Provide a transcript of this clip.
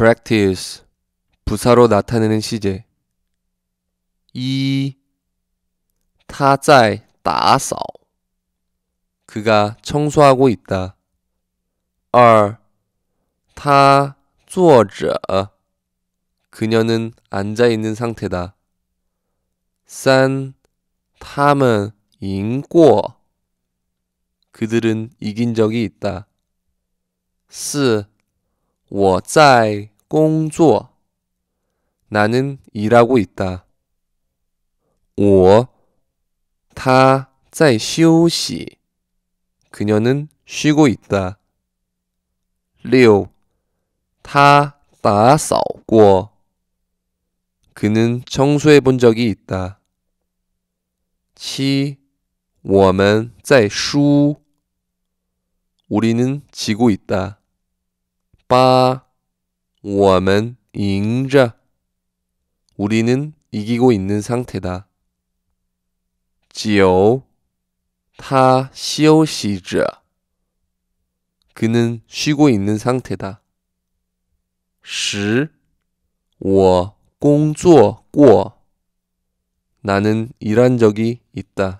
practice 부사로 나타내는 시제 이 타자의 따싸 그가 청소하고 있다. 2他坐着 아, 그녀는 앉아 있는 상태다. 3他们赢过 그들은 이긴 적이 있다. 4我在 工作 나는 일하고 있다. 我他在休息 그녀는 쉬고 있다. 六他打扫过 그는 청소해 본 적이 있다. 7我们在输 우리는 지고 있다. 8 我们赢자 우리는 이기고 있는 상태다. 지오 타他休息着 그는 쉬고 있는 상태다. 10我工作过 나는 일한 적이 있다.